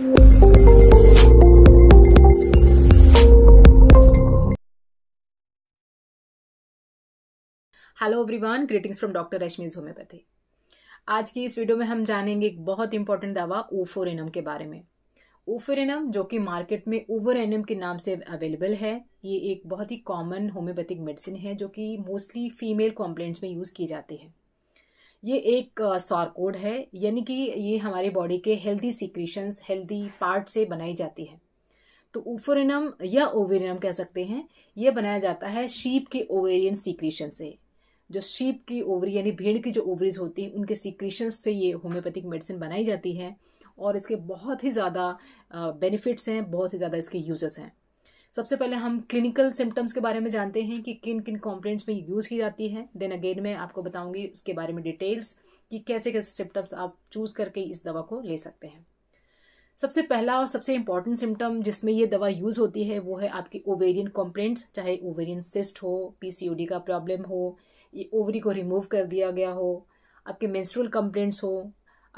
hello everyone greetings from doctor Rashmi's homeopathy आज की इस वीडियो में हम जानेंगे एक बहुत इंपॉर्टेंट दवा ओफोरेनम के बारे में ओफोरेनम जो कि मार्केट में ओवरेनम के नाम से अवेलेबल है ये एक बहुत ही कॉमन होम्योपैथिक मेडिसिन है जो कि मोस्टली फीमेल कॉम्प्लेंट्स में यूज़ की जाती है ये एक सॉरकोड है यानी कि ये हमारे बॉडी के हेल्दी सिक्रीशंस हेल्दी पार्ट से बनाई जाती है तो ओफोरिनम या ओवेरिनम कह सकते हैं ये बनाया जाता है शीप के ओवेरियन सिक्रीशन से जो शीप की ओवरी यानी भेड़ की जो ओवरीज होती हैं उनके सिक्रीशंस से ये होम्योपैथिक मेडिसिन बनाई जाती है और इसके बहुत ही ज़्यादा बेनिफिट्स हैं बहुत ही ज़्यादा इसके यूजेस हैं सबसे पहले हम क्लिनिकल सिम्टम्स के बारे में जानते हैं कि किन किन कॉम्प्लेंट्स में यूज़ की जाती है देन अगेन मैं आपको बताऊंगी उसके बारे में डिटेल्स कि कैसे कैसे सिम्टम्स आप चूज़ करके इस दवा को ले सकते हैं सबसे पहला और सबसे इम्पॉर्टेंट सिम्टम जिसमें ये दवा यूज़ होती है वो है आपकी ओवेरियन कॉम्प्लेंट्स चाहे ओवेरियन सिस्ट हो पी का प्रॉब्लम हो ये ओवरी को रिमूव कर दिया गया हो आपके मेंस्ट्रुअल कंप्लेंट्स हो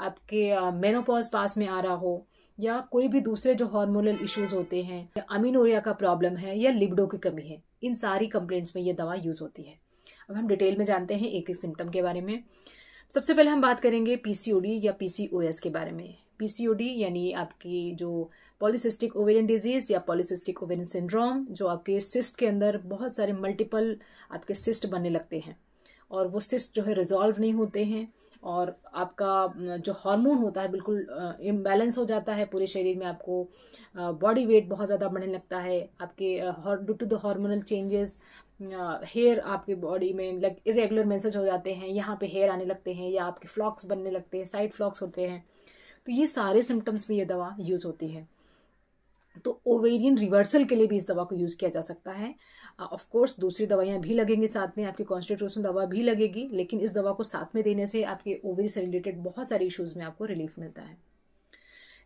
आपके मेनोपॉज पास में आ रहा हो या कोई भी दूसरे जो हार्मोनल इश्यूज होते हैं या अमीनोरिया का प्रॉब्लम है या लिबडो की कमी है इन सारी कंप्लेंट्स में ये दवा यूज़ होती है अब हम डिटेल में जानते हैं एक एक सिम्टम के बारे में सबसे पहले हम बात करेंगे पीसीओडी या पीसीओएस के बारे में पीसीओडी यानी आपकी जो पॉलीसिस्टिक ओवेरियन डिजीज़ या पॉलीसिस्टिक ओवेरियन सिंड्रोम जो आपके सिस्ट के अंदर बहुत सारे मल्टीपल आपके सिस्ट बनने लगते हैं और वो सिस्ट जो है रिजॉल्व नहीं होते हैं और आपका जो हार्मोन होता है बिल्कुल इम्बैलेंस हो जाता है पूरे शरीर में आपको बॉडी वेट बहुत ज़्यादा बढ़ने लगता है आपके due to the hormonal changes hair आपके बॉडी में लाइक इरेगुलर मैसेज हो जाते हैं यहाँ पे हेयर आने लगते हैं या आपके फ्लॉक्स बनने लगते हैं साइड फ्लॉक्स होते हैं तो ये सारे सिम्टम्स में ये दवा यूज़ होती है तो ओवेरियन रिवर्सल के लिए भी इस दवा को यूज़ किया जा सकता है ऑफ uh, कोर्स दूसरी दवाइयाँ भी लगेंगी साथ में आपकी कॉन्स्टिट्यूशन दवा भी लगेगी लेकिन इस दवा को साथ में देने से आपके ओवरी से रिलेटेड बहुत सारे इश्यूज़ में आपको रिलीफ मिलता है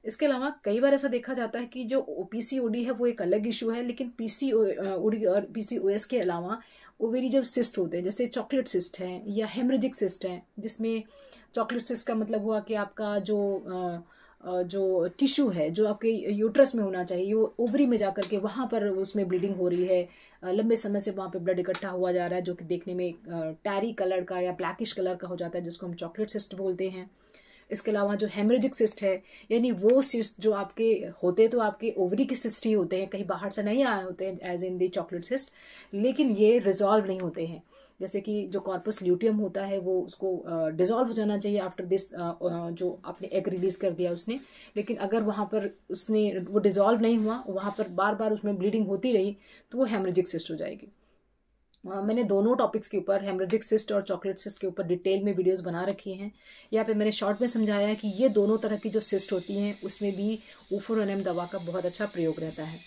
इसके अलावा कई बार ऐसा देखा जाता है कि जो ओ डी है वो एक अलग इशू है लेकिन पी पीसीओडी uh, और एस के अलावा ओवेरी जब सिस्ट होते हैं जैसे चॉकलेट सिस्ट हैं या हेमरेजिक सिस्ट है जिसमें चॉकलेट सिस्ट का मतलब हुआ कि आपका जो आ, uh, जो टिश्यू है जो आपके यूट्रस में होना चाहिए वो ओवरी में जाकर के वहाँ पर उसमें ब्लीडिंग हो रही है लंबे समय से वहाँ पे ब्लड इकट्ठा हुआ जा रहा है जो कि देखने में टैरी कलर का या ब्लैकिश कलर का हो जाता है जिसको हम चॉकलेट सिस्ट बोलते हैं इसके अलावा जो हेमरेजिक सिस्ट है यानी वो सिस्ट जो आपके होते तो आपके ओवरी के सिस्ट ही होते हैं कहीं बाहर से नहीं आए होते हैं as in the chocolate cyst लेकिन ये रिजॉल्व नहीं होते हैं जैसे कि जो कॉर्पस ल्यूटियम होता है वो उसको डिजॉल्व हो जाना चाहिए आफ्टर दिस जो आपने एग रिलीज़ कर दिया उसने लेकिन अगर वहाँ पर उसने वो डिजॉल्व नहीं हुआ वहाँ पर बार बार उसमें ब्लीडिंग होती रही तो वो हेमरेजिक सिस्ट हो जाएगी हाँ, मैंने दोनों टॉपिक्स के ऊपर हेमरेजिक सिस्ट और चॉकलेट सिस्ट के ऊपर डिटेल में वीडियोस बना रखी हैं यहाँ पे मैंने शॉर्ट में समझाया है कि ये दोनों तरह की जो सिस्ट होती हैं उसमें भी ओफोरनम दवा का बहुत अच्छा प्रयोग रहता है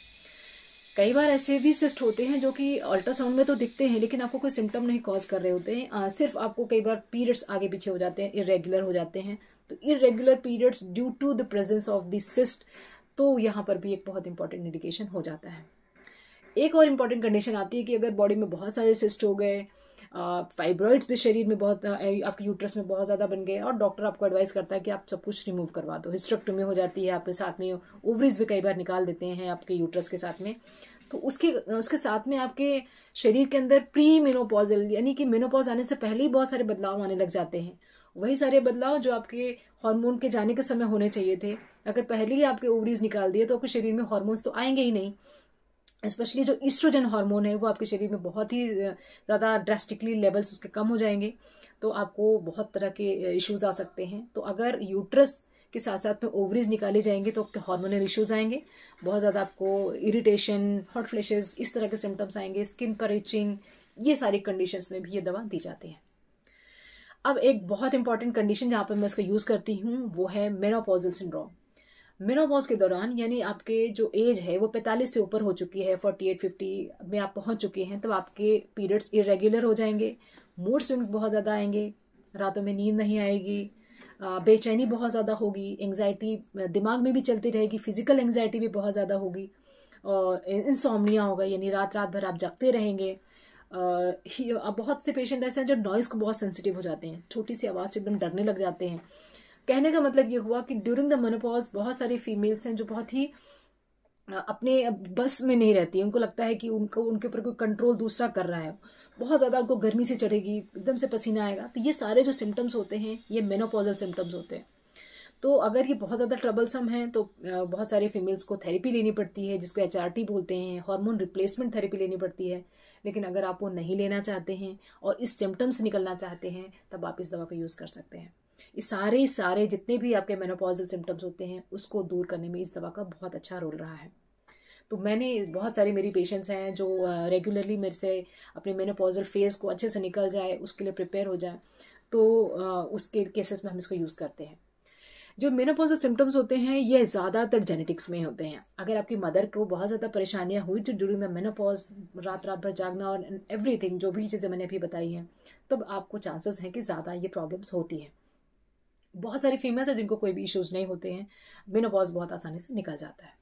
कई बार ऐसे भी सिस्ट होते हैं जो कि अल्ट्रासाउंड में तो दिखते हैं लेकिन आपको कोई सिम्टम नहीं कॉज कर रहे होते हैं आ, सिर्फ आपको कई बार पीरियड्स आगे पीछे हो जाते हैं इरेगुलर हो जाते हैं तो irregular periods due to the presence of the cyst तो यहाँ पर भी एक बहुत इंपॉर्टेंट इंडिकेशन हो जाता है एक और इम्पॉर्टेंट कंडीशन आती है कि अगर बॉडी में बहुत सारे सिस्ट हो गए फाइब्रॉइड्स भी शरीर में बहुत आपके यूट्रस में बहुत ज़्यादा बन गए और डॉक्टर आपको एडवाइस करता है कि आप सब कुछ रिमूव करवा दो हिस्ट्रेक्टोमी हो जाती है आपके साथ में ओवरीज भी कई बार निकाल देते हैं आपके यूट्रस के साथ में तो उसके उसके साथ में आपके शरीर के अंदर प्री मेनोपॉजल यानी कि मेनोपॉज आने से पहले ही बहुत सारे बदलाव आने लग जाते हैं वही सारे बदलाव जो आपके हार्मोन के जाने के समय होने चाहिए थे अगर पहले ही आपके ओवरीज निकाल दिए तो आपके शरीर में हार्मोन्स तो आएंगे ही नहीं स्पेशली जो ईस्ट्रोजन हार्मोन है वो आपके शरीर में बहुत ही ज़्यादा ड्रेस्टिकली लेवल्स उसके कम हो जाएंगे तो आपको बहुत तरह के इश्यूज आ सकते हैं तो अगर यूट्रस के साथ साथ में ओवरीज निकाले जाएंगे तो आपके हार्मोनल इश्यूज आएंगे बहुत ज़्यादा आपको इरिटेशन हॉट फ्लैशेस इस तरह के सिम्टम्स आएंगे स्किन पर इचिंग ये सारी कंडीशंस में भी ये दवा दी जाती है अब एक बहुत इंपॉर्टेंट कंडीशन जहाँ पर मैं इसका यूज़ करती हूँ वो है मेनोपोजल सिंड्रोम मेनोपॉज के दौरान यानी आपके जो एज है वो पैंतालीस से ऊपर हो चुकी है फोर्टी एट फिफ्टी में आप पहुंच चुके हैं तो आपके पीरियड्स इरेगुलर हो जाएंगे मूड स्विंग्स बहुत ज़्यादा आएंगे रातों में नींद नहीं आएगी बेचैनी बहुत ज़्यादा होगी एंगजाइटी दिमाग में भी चलती रहेगी फिजिकल एंगजाइटी भी बहुत ज़्यादा होगी और इंसोमनिया होगा यानी रात रात भर आप जगते रहेंगे बहुत से पेशेंट ऐसे हैं जो नॉइज़ को बहुत सेंसिटिव हो जाते हैं छोटी सी आवाज़ से एकदम डरने लग जाते हैं कहने का मतलब ये हुआ कि ड्यूरिंग द मनोपॉज बहुत सारी फीमेल्स हैं जो बहुत ही अपने बस में नहीं रहती उनको लगता है कि उनको उनके ऊपर कोई कंट्रोल दूसरा कर रहा है बहुत ज़्यादा उनको गर्मी से चढ़ेगी एकदम से पसीना आएगा तो ये सारे जो सिम्टम्स होते हैं ये मेनोपॉजल सिम्टम्स होते हैं तो अगर ये बहुत ज़्यादा ट्रबलसम है तो बहुत सारे फीमेल्स को थेरेपी लेनी पड़ती है जिसको एच बोलते हैं हार्मोन रिप्लेसमेंट थेरेपी लेनी पड़ती है लेकिन अगर आप वो नहीं लेना चाहते हैं और इस सिम्टम्स निकलना चाहते हैं तब आप इस दवा का यूज़ कर सकते हैं ये सारे सारे जितने भी आपके मेनोपॉजल सिम्टम्स होते हैं उसको दूर करने में इस दवा का बहुत अच्छा रोल रहा है तो मैंने बहुत सारी मेरी पेशेंट्स हैं जो रेगुलरली मेरे से अपने मेनोपॉजल फेज़ को अच्छे से निकल जाए उसके लिए प्रिपेयर हो जाए तो उसके केसेस में हम इसको यूज़ करते हैं जो मेनोपॉजल सिम्टम्स होते हैं ये ज़्यादातर जेनेटिक्स में होते हैं अगर आपकी मदर को बहुत ज़्यादा परेशानियाँ हुई तो ड्यूरिंग द मेनोपॉज रात रात भर जागना और एवरीथिंग जो भी चीज़ें मैंने अभी बताई हैं तब तो आपको चांसेस हैं कि ज़्यादा ये प्रॉब्लम्स होती हैं बहुत सारी फीमेल्स हैं जिनको कोई भी इश्यूज नहीं होते हैं मेनोपॉज बहुत आसानी से निकल जाता है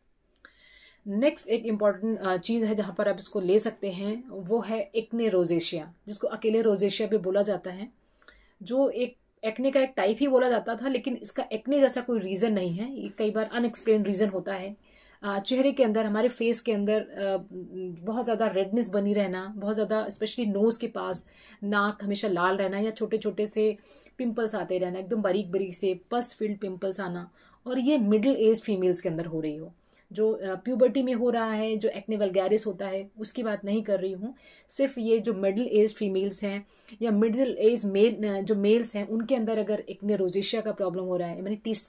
नेक्स्ट एक इम्पॉर्टेंट चीज़ है जहाँ पर आप इसको ले सकते हैं वो है एक्ने रोजेशिया जिसको अकेले रोजेशिया भी बोला जाता है जो एक एक्ने का एक टाइप ही बोला जाता था लेकिन इसका एक्ने जैसा कोई रीज़न नहीं है ये कई बार अनएक्सप्लेन रीज़न होता है चेहरे के अंदर हमारे फेस के अंदर बहुत ज़्यादा रेडनेस बनी रहना बहुत ज़्यादा स्पेशली नोज़ के पास नाक हमेशा लाल रहना या छोटे छोटे से पिंपल्स आते रहना एकदम बारीक बारीक से पस फील्ड पिंपल्स आना और ये मिडिल एज फीमेल्स के अंदर हो रही हो जो प्यूबर्टी में हो रहा है जो एक्ने वलगैरिस होता है उसकी बात नहीं कर रही हूँ सिर्फ ये जो मिडिल एज फीमेल्स हैं या मिडिल एज मेल जो मेल्स हैं उनके अंदर अगर एक्ने रोजेशिया का प्रॉब्लम हो रहा है मैंने तीस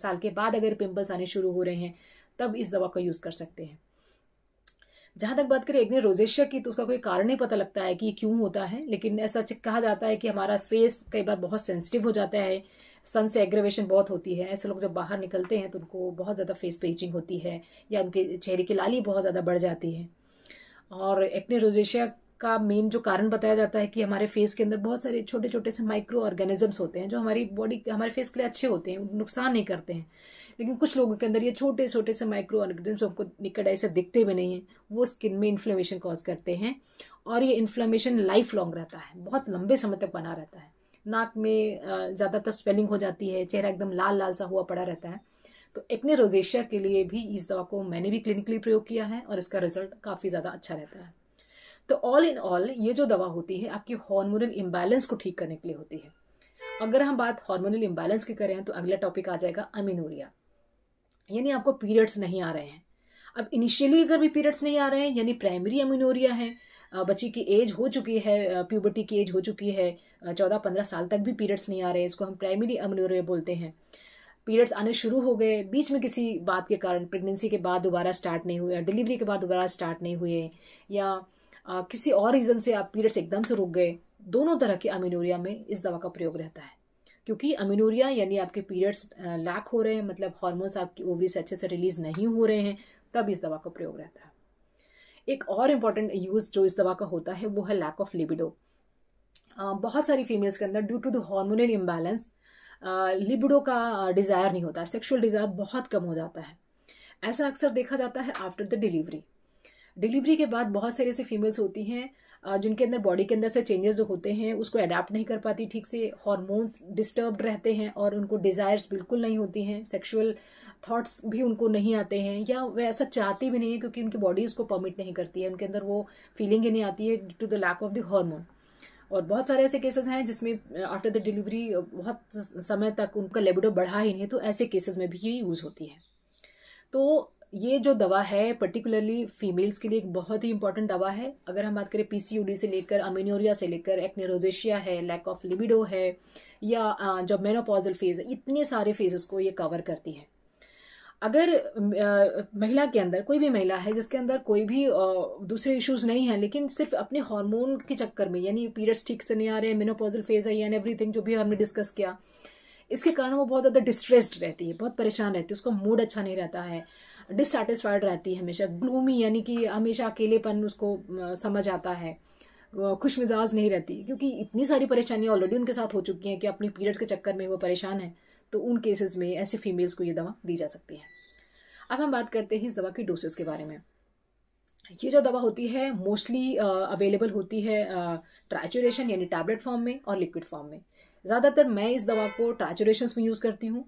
साल के बाद अगर पिंपल्स आने शुरू हो रहे हैं तब इस दवा का यूज़ कर सकते हैं जहाँ तक बात करें एग्नि रोजेशिया की तो उसका कोई कारण नहीं पता लगता है कि क्यों होता है लेकिन ऐसा कहा जाता है कि हमारा फेस कई बार बहुत सेंसिटिव हो जाता है सन से एग्रेवेशन बहुत होती है ऐसे लोग जब बाहर निकलते हैं तो उनको बहुत ज़्यादा फेस पे इचिंग होती है या उनके चेहरे की लाली बहुत ज़्यादा बढ़ जाती है और एक्ने रोजेशिया का मेन जो कारण बताया जाता है कि हमारे फेस के अंदर बहुत सारे छोटे छोटे से माइक्रो ऑर्गेनिजम्स होते हैं जो हमारी बॉडी हमारे फेस के लिए अच्छे होते हैं नुकसान नहीं करते हैं लेकिन कुछ लोगों के अंदर ये छोटे छोटे से माइक्रो ऑर्गेनिजम्स हमको निकट ऐसे दिखते भी नहीं हैं वो स्किन में इन्फ्लेमेशन कॉज करते हैं और ये इन्फ्लेमेशन लाइफ लॉन्ग रहता है बहुत लंबे समय तक बना रहता है नाक में ज़्यादातर स्वेलिंग हो जाती है चेहरा एकदम लाल लाल सा हुआ पड़ा रहता है तो एक्ने रोजेशिया के लिए भी इस दवा को मैंने भी क्लिनिकली प्रयोग किया है और इसका रिजल्ट काफ़ी ज़्यादा अच्छा रहता है तो ऑल इन ऑल ये जो दवा होती है आपकी हार्मोनल इम्बैलेंस को ठीक करने के लिए होती है अगर हम बात हार्मोनल इम्बैलेंस की करें तो अगला टॉपिक आ जाएगा अमीनोरिया यानी आपको पीरियड्स नहीं आ रहे हैं अब इनिशियली अगर भी पीरियड्स नहीं आ रहे हैं यानी प्राइमरी अमिनोरिया है बच्ची की एज हो चुकी है प्यूबर्टी की एज हो चुकी है चौदह पंद्रह साल तक भी पीरियड्स नहीं आ रहे हैं इसको हम प्राइमरी अमिनोरिया बोलते हैं पीरियड्स आने शुरू हो गए बीच में किसी बात के कारण प्रेगनेंसी के बाद दोबारा स्टार्ट नहीं हुए डिलीवरी के बाद दोबारा स्टार्ट नहीं हुए या आ, किसी और रीज़न से आप पीरियड्स एकदम से रुक गए दोनों तरह की अमिनोरिया में इस दवा का प्रयोग रहता है क्योंकि अमिनोरिया यानी आपके पीरियड्स लैक हो रहे हैं मतलब हॉर्मोन्स आपकी ओवरी से अच्छे से रिलीज़ नहीं हो रहे हैं तब इस दवा का प्रयोग रहता है एक और इम्पॉर्टेंट यूज़ जो इस दवा का होता है वो है लैक ऑफ लिबिडो बहुत सारी फीमेल्स के अंदर due to the hormonal imbalance libido का डिज़ायर नहीं होता सेक्सुअल डिज़ायर बहुत कम हो जाता है ऐसा अक्सर देखा जाता है आफ्टर द डिलीवरी डिलीवरी के बाद बहुत सारी ऐसी फीमेल्स होती हैं जिनके अंदर बॉडी के अंदर से चेंजेस जो होते हैं उसको अडेप्ट नहीं कर पाती ठीक से हॉर्मोन्स डिस्टर्ब रहते हैं और उनको डिज़ायर्स बिल्कुल नहीं होती हैं सेक्शुअल थॉट्स भी उनको नहीं आते हैं या वह ऐसा चाहती भी नहीं है क्योंकि उनकी बॉडी उसको परमिट नहीं करती है उनके अंदर वो फीलिंग ही नहीं आती है to the lack of the hormone और बहुत सारे ऐसे केसेस हैं जिसमें आफ्टर द डिलीवरी बहुत समय तक उनका लेबिडो बढ़ा ही नहीं तो ऐसे केसेस में भी ये यूज़ होती है तो ये जो दवा है पर्टिकुलरली फीमेल्स के लिए एक बहुत ही इंपॉर्टेंट दवा है अगर हम बात करें पीसीओडी से लेकर अमेनोरिया से लेकर एक्नेरोजेशिया है लैक ऑफ लिबिडो है या जो मेनोपॉजल फेज है इतने सारे फेजेस को ये कवर करती है अगर महिला के अंदर कोई भी महिला है जिसके अंदर कोई भी दूसरे इश्यूज नहीं है लेकिन सिर्फ अपने हार्मोन के चक्कर में यानी पीरियड्स ठीक से नहीं आ रहे मेनोपॉजल फेज है यानी एवरीथिंग जो भी हमने डिस्कस किया इसके कारण वो बहुत ज़्यादा डिस्ट्रेस्ड रहती है बहुत परेशान रहती है उसका मूड अच्छा नहीं रहता है डिससेटिस्फाइड रहती है हमेशा ग्लूमी यानी कि हमेशा अकेलेपन उसको समझ आता है खुश मिजाज नहीं रहती क्योंकि इतनी सारी परेशानियाँ ऑलरेडी उनके साथ हो चुकी हैं कि अपनी पीरियड्स के चक्कर में वो परेशान है तो उन केसेस में ऐसे फीमेल्स को ये दवा दी जा सकती है अब हम बात करते हैं इस दवा की डोसेस के बारे में ये जो दवा होती है मोस्टली अवेलेबल होती है ट्रैचुरेशन यानी टैबलेट फॉर्म में और लिक्विड फॉर्म में ज़्यादातर मैं इस दवा को ट्रैचुरेशन में यूज़ करती हूँ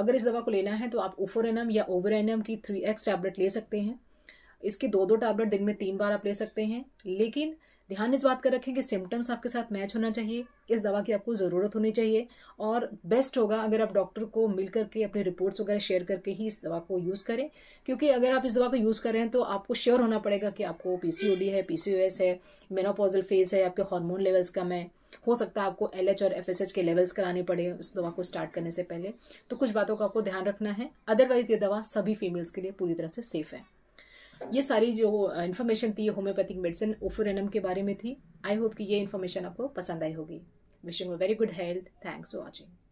अगर इस दवा को लेना है तो आप ओफोरेनम या ओवरेनम की थ्री एक्स टैबलेट ले सकते हैं इसकी दो दो टैबलेट दिन में तीन बार आप ले सकते हैं लेकिन ध्यान इस बात का रखें कि सिम्टम्स आपके साथ मैच होना चाहिए इस दवा की आपको ज़रूरत होनी चाहिए और बेस्ट होगा अगर आप डॉक्टर को मिल करके अपने रिपोर्ट्स वगैरह शेयर करके ही इस दवा को यूज़ करें क्योंकि अगर आप इस दवा को यूज़ कर रहे हैं तो आपको श्योर होना पड़ेगा कि आपको पी है पी है मेनोपोजल फेज है आपके हॉर्मोन लेवल्स कम है हो सकता है आपको एल और एफ के लेवल्स कराने पड़े उस दवा को स्टार्ट करने से पहले तो कुछ बातों का आपको ध्यान रखना है अदरवाइज़ ये दवा सभी फीमेल्स के लिए पूरी तरह से सेफ़ है ये सारी जो इन्फॉर्मेशन थी होम्योपैथिक मेडिसिन ओफोरेनम के बारे में थी आई होप कि ये इन्फॉर्मेशन आपको पसंद आई होगी wishing a very good health thanks for watching